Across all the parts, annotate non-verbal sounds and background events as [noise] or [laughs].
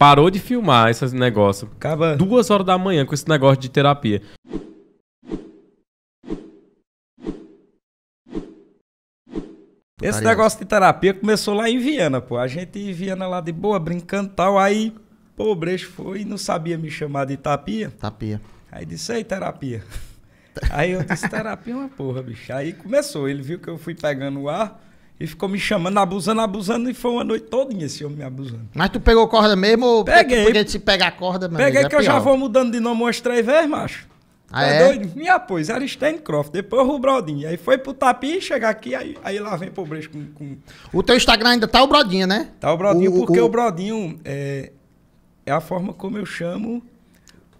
Parou de filmar esses negócios? Acaba... Duas horas da manhã com esse negócio de terapia. Esse negócio de terapia começou lá em Viena, pô. A gente em Viena lá de boa, brincando e tal. Aí, pô, o foi e não sabia me chamar de tapia. Tapia. Aí disse, aí terapia. [laughs] aí eu disse, terapia é uma porra, bicho. Aí começou, ele viu que eu fui pegando o ar. E ficou me chamando, abusando, abusando, e foi uma noite toda esse homem me abusando. Mas tu pegou corda mesmo ou Peguei. podia se pegar corda mesmo? Peguei é que eu já vou mudando de nome umas três vezes, macho. Ah, é, é? doido? Me apoio, era Steincroft, depois o Brodinho. Aí foi pro tapinha chegar aqui, aí, aí lá vem pro Brejo com, com, O teu Instagram ainda tá o Brodinho, né? Tá o Brodinho, o, porque o, o Brodinho é, é a forma como eu chamo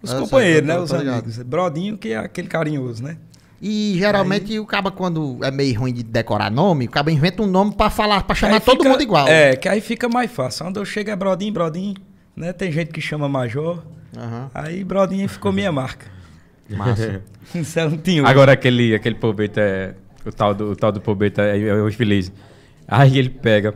os ah, eu companheiros, sei, né? Os ligado. amigos. Brodinho, que é aquele carinhoso, né? E geralmente aí... o caba, quando é meio ruim de decorar nome, o caba inventa um nome para falar, para chamar todo fica, mundo igual. É, que aí fica mais fácil. Quando eu chego é Brodinho, Brodinho, né? Tem gente que chama Major. Uhum. Aí Brodin ficou minha marca. [laughs] Massa. [laughs] É tio. Agora aquele, aquele pobeta é. O tal do, o tal do pobeta é, é o infeliz. Aí ele pega.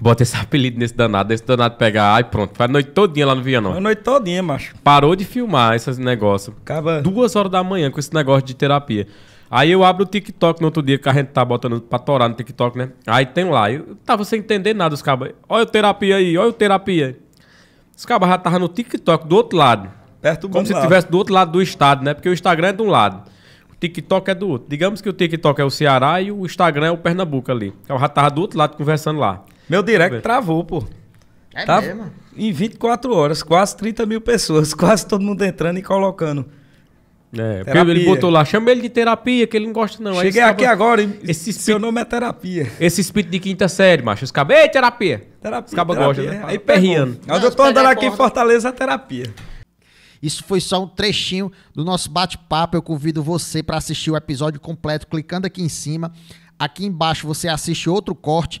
Bota esse apelido nesse danado, esse danado pegar, ai pronto, faz a noite todinha lá no Vianão. A noite todinha, macho. Parou de filmar esses negócios. Acaba. Duas horas da manhã com esse negócio de terapia. Aí eu abro o TikTok no outro dia, que a gente tá botando pra torar no TikTok, né? Aí tem lá, eu tava sem entender nada os cabas. Olha o terapia aí, olha o terapia. Os cabas já tava no TikTok do outro lado. Perto do Como se estivesse do outro lado do estado, né? Porque o Instagram é de um lado. o TikTok é do outro. Digamos que o TikTok é o Ceará e o Instagram é o Pernambuco ali. Eu já tava do outro lado conversando lá. Meu direct travou, pô. É tá mesmo? Em 24 horas, quase 30 mil pessoas, [laughs] quase todo mundo entrando e colocando. É, ele botou lá, chama ele de terapia, que ele não gosta, não. Cheguei aqui agora esse espírito... seu nome é terapia. Esse espírito de quinta série, macho. Os cabos, ei, terapia. Terapia. Os cabos gostam, né? Aí perriando. Mas eu tô andando é aqui em Fortaleza, é terapia. Isso foi só um trechinho do nosso bate-papo. Eu convido você para assistir o episódio completo clicando aqui em cima. Aqui embaixo você assiste outro corte